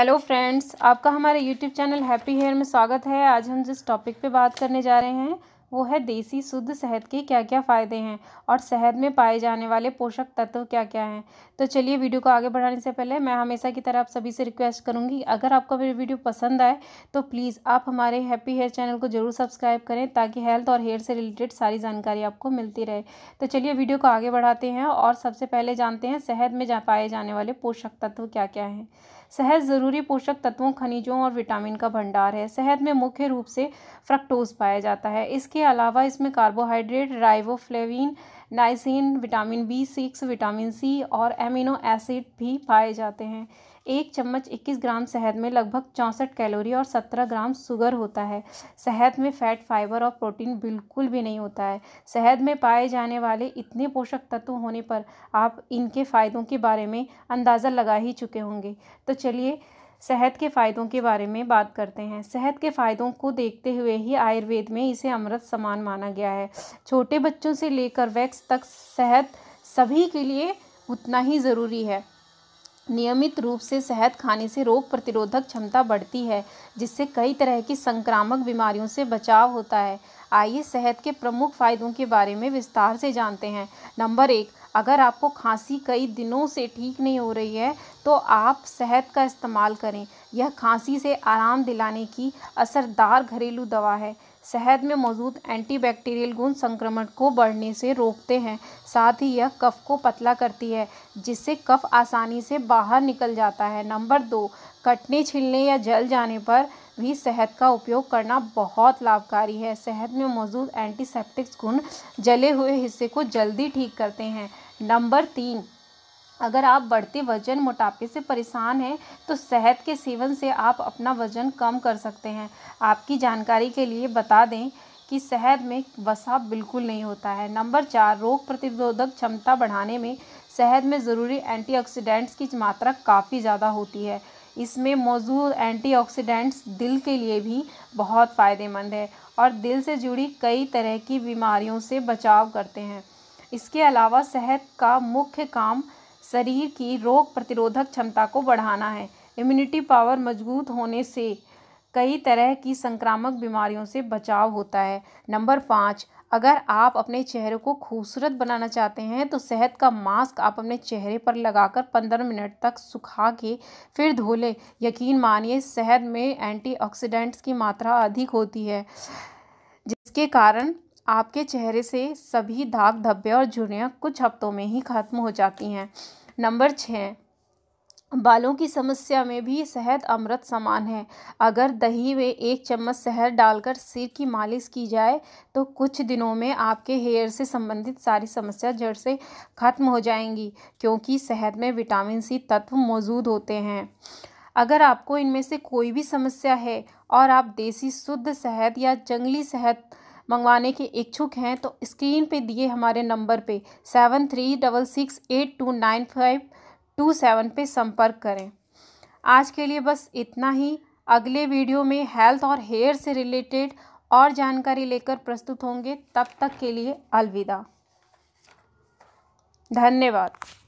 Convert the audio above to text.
hello friends आपका हमारे YouTube channel happy hair में स्वागत है आज हम जिस टॉपिक पे बात करने जा रहे हैं वो है देसी शुद्ध शहद के क्या क्या फ़ायदे हैं और शहद में पाए जाने वाले पोषक तत्व क्या क्या हैं तो चलिए वीडियो को आगे बढ़ाने से पहले मैं हमेशा की तरह आप सभी से रिक्वेस्ट करूँगी अगर आपको मेरी वीडियो पसंद आए तो प्लीज़ आप हमारे हैप्पी हेयर चैनल को ज़रूर सब्सक्राइब करें ताकि हेल्थ और हेयर से रिलेटेड सारी जानकारी आपको मिलती रहे तो चलिए वीडियो को आगे बढ़ाते हैं और सबसे पहले जानते हैं शहद में जा पाए जाने वाले पोषक तत्व क्या क्या हैं शहद ज़रूरी पोषक तत्वों खनिजों और विटामिन का भंडार है शहद में मुख्य रूप से फ्रक्टोज पाया जाता है इसके के अलावा इसमें carbohydrate riboflavin niacin vitamin B six vitamin C और एमिनो एसिड भी पाए जाते हैं एक चम्मच 21 ग्राम शहद में लगभग चौंसठ कैलोरी और 17 ग्राम शुगर होता है शहद में फैट फाइबर और प्रोटीन बिल्कुल भी नहीं होता है शहद में पाए जाने वाले इतने पोषक तत्व होने पर आप इनके फ़ायदों के बारे में अंदाज़ा लगा ही चुके होंगे तो चलिए सेहत के फ़ायदों के बारे में बात करते हैं सेहत के फ़ायदों को देखते हुए ही आयुर्वेद में इसे अमृत समान माना गया है छोटे बच्चों से लेकर वैक्स तक सेहत सभी के लिए उतना ही ज़रूरी है नियमित रूप से शहद खाने से रोग प्रतिरोधक क्षमता बढ़ती है जिससे कई तरह की संक्रामक बीमारियों से बचाव होता है आइए सेहत के प्रमुख फ़ायदों के बारे में विस्तार से जानते हैं नंबर एक अगर आपको खांसी कई दिनों से ठीक नहीं हो रही है तो आप सेहत का इस्तेमाल करें यह खांसी से आराम दिलाने की असरदार घरेलू दवा है शहद में मौजूद एंटीबैक्टीरियल गुण संक्रमण को बढ़ने से रोकते हैं साथ ही यह कफ को पतला करती है जिससे कफ आसानी से बाहर निकल जाता है नंबर दो कटने छिलने या जल जाने पर भी शहद का उपयोग करना बहुत लाभकारी है शहद में मौजूद एंटीसेप्टिक्स गुण जले हुए हिस्से को जल्दी ठीक करते हैं नंबर तीन अगर आप बढ़ते वजन मोटापे से परेशान हैं तो शहद के सेवन से आप अपना वजन कम कर सकते हैं आपकी जानकारी के लिए बता दें कि शहद में वसा बिल्कुल नहीं होता है नंबर चार रोग प्रतिरोधक क्षमता बढ़ाने में शहद में ज़रूरी एंटीऑक्सीडेंट्स की मात्रा काफ़ी ज़्यादा होती है इसमें मौजूद एंटीऑक्सीडेंट्स दिल के लिए भी बहुत फ़ायदेमंद है और दिल से जुड़ी कई तरह की बीमारियों से बचाव करते हैं इसके अलावा सेहत का मुख्य काम शरीर की रोग प्रतिरोधक क्षमता को बढ़ाना है इम्यूनिटी पावर मजबूत होने से कई तरह की संक्रामक बीमारियों से बचाव होता है नंबर पाँच अगर आप अपने चेहरे को खूबसूरत बनाना चाहते हैं तो शहद का मास्क आप अपने चेहरे पर लगाकर 15 मिनट तक सुखा के फिर धो लें यकीन मानिए शहद में एंटीऑक्सीडेंट्स की मात्रा अधिक होती है जिसके कारण आपके चेहरे से सभी दाग धब्बे और झुरियाँ कुछ हफ्तों में ही ख़त्म हो जाती हैं नंबर छः बालों की समस्या में भी शहद अमृत समान है अगर दही में एक चम्मच शहद डालकर सिर की मालिश की जाए तो कुछ दिनों में आपके हेयर से संबंधित सारी समस्या जड़ से ख़त्म हो जाएंगी क्योंकि शहद में विटामिन सी तत्व मौजूद होते हैं अगर आपको इनमें से कोई भी समस्या है और आप देसी शुद्ध शहद या जंगली शहद मंगवाने के इच्छुक हैं तो स्क्रीन पे दिए हमारे नंबर पे seven three double six eight two nine five two seven पर संपर्क करें आज के लिए बस इतना ही अगले वीडियो में हेल्थ और हेयर से रिलेटेड और जानकारी लेकर प्रस्तुत होंगे तब तक के लिए अलविदा धन्यवाद